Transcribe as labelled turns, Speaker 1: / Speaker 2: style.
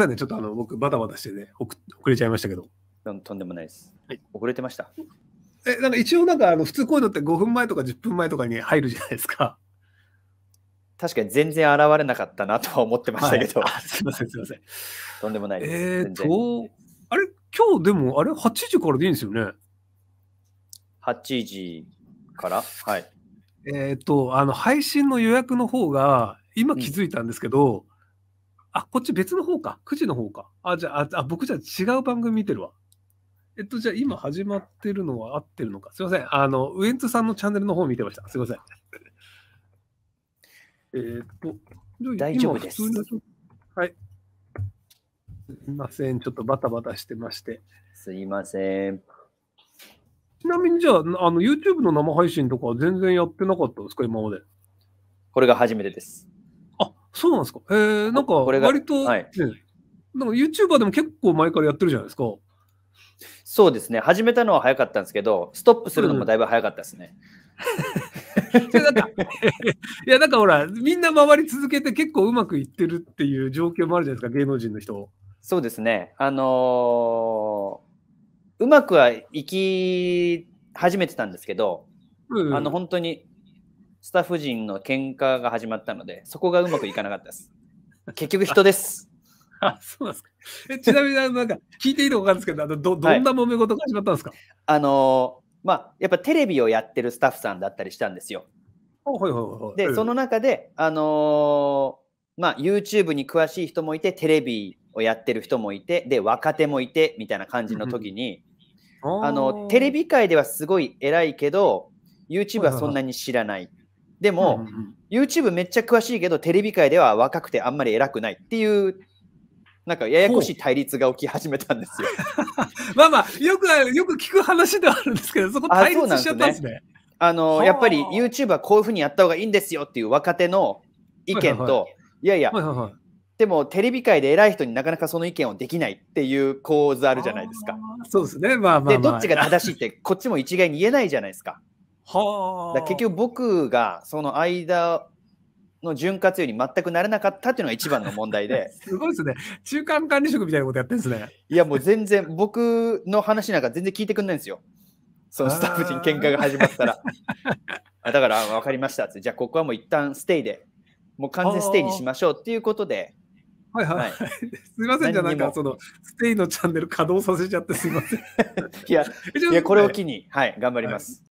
Speaker 1: ませんね、ちょっとあの僕、バタバタしてね、遅れちゃいましたけど。とんでもないです。はい、遅れてました。え、なんか一応、なんかあの普通こういうのって5分前とか10分前とかに入るじゃないですか。
Speaker 2: 確かに全然現れなかったなとは思ってましたけど。は
Speaker 1: い、すみません、すみません。とんでもないです。えっと、あれ、今日でも、あれ、8時からでいいんですよね。
Speaker 2: 8時からはい。
Speaker 1: えっ、と、あの、配信の予約の方が、今気づいたんですけど、あ、こっち別の方か。9時の方か。あ、じゃあ、あ僕じゃ違う番組見てるわ。えっと、じゃあ今始まってるのは合ってるのか。すいません。あの、ウエンツさんのチャンネルの方見てました。すいません。えっと、大丈夫です。はい。すいません。ちょっとバタバタしてまして。すいません。ちなみにじゃあ、あの、YouTube の生配信とか全然やってなかったですか、今まで。
Speaker 2: これが初めてです。
Speaker 1: そうなんですか。えー、なんか割と、はい、YouTuber でも結構前からやってるじゃないですか。そうですね。始めたのは早
Speaker 2: かったんですけど、ストップするのもだいぶ早かったですね。
Speaker 1: いや、なんかほら、みんな回り続けて結構うまくいってるっていう状況もあるじゃないですか、芸能人の人。そうですね。あのー、うまくはい
Speaker 2: き始めてたんですけど、うん、あの本当にスタッフ陣の喧嘩が始まったので、そこがうまくいかなかったです。結局人です。あ、そうなんですか。えちなみに、なんか聞いていいのか分かるんですけど、あのどどんな
Speaker 1: 揉め事が始まったんですか、はい、あ
Speaker 2: のー、まあ、やっぱテレビをやってるスタッフさんだったりしたんですよ。で、その中で、あのー、まあ、YouTube に詳しい人もいて、テレビをやってる人もいて、で、若手もいて、みたいな感じの時に、うん、あの、テレビ界ではすごい偉いけど、YouTube はそんなに知らない。でも、うん、YouTube めっちゃ詳しいけど、テレビ界では若くてあんまり偉くないっていうなんかややこしい対立が起き始めたんですよ。
Speaker 1: まあまあよくよく聞く話ではあるんですけどそこ対立しちゃったんですね。
Speaker 2: あ、のやっぱり YouTube はこういうふうにやった方がいいんですよっていう若手の意見と、いはいはい、いやいや、はいはいはい、でもテレビ界で偉い人になかなかその意見をできないっていう構図あるじゃないですか。そうですね、まあまあ、まあ、でどっちが正しいってこっちも一概に言えないじゃないですか。はあ。結局僕がその間の潤滑油に全くなれなかったっていうのが一番の問題で。すごいですね。中間管理職みたいなことやってるんですね。いやもう全然僕の話なんか全然聞いてくんないんですよ。そのスタッフ陣喧嘩が始まったら。だから分かりましたって。じゃあここはもう一
Speaker 1: 旦ステイで、もう完全ステイにしま
Speaker 2: しょうっていうことで。
Speaker 1: はいはい。はい、すみません、じゃなんかそのステイのチャンネル稼働させちゃってすみません。いや、いやこれを機
Speaker 2: に、はい、頑張ります。はい